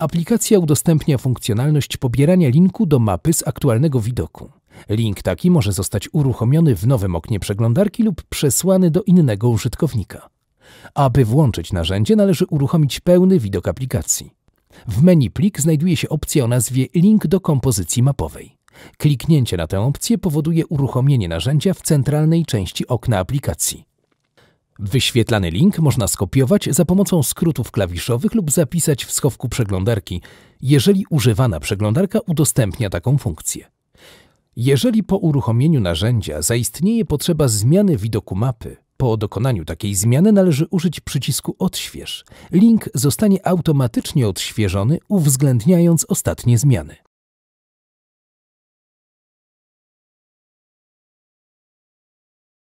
Aplikacja udostępnia funkcjonalność pobierania linku do mapy z aktualnego widoku. Link taki może zostać uruchomiony w nowym oknie przeglądarki lub przesłany do innego użytkownika. Aby włączyć narzędzie, należy uruchomić pełny widok aplikacji. W menu plik znajduje się opcja o nazwie Link do kompozycji mapowej. Kliknięcie na tę opcję powoduje uruchomienie narzędzia w centralnej części okna aplikacji. Wyświetlany link można skopiować za pomocą skrótów klawiszowych lub zapisać w schowku przeglądarki, jeżeli używana przeglądarka udostępnia taką funkcję. Jeżeli po uruchomieniu narzędzia zaistnieje potrzeba zmiany widoku mapy, po dokonaniu takiej zmiany należy użyć przycisku Odśwież. Link zostanie automatycznie odświeżony, uwzględniając ostatnie zmiany.